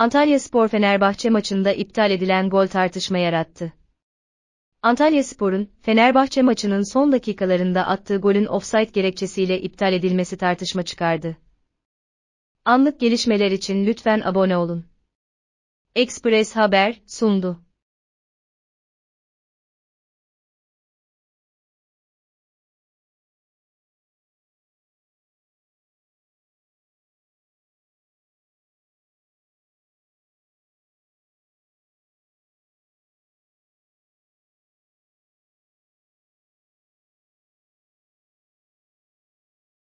Antalya Spor Fenerbahçe maçında iptal edilen gol tartışma yarattı. Antalya Spor'un, Fenerbahçe maçının son dakikalarında attığı golün offside gerekçesiyle iptal edilmesi tartışma çıkardı. Anlık gelişmeler için lütfen abone olun. Express Haber, sundu.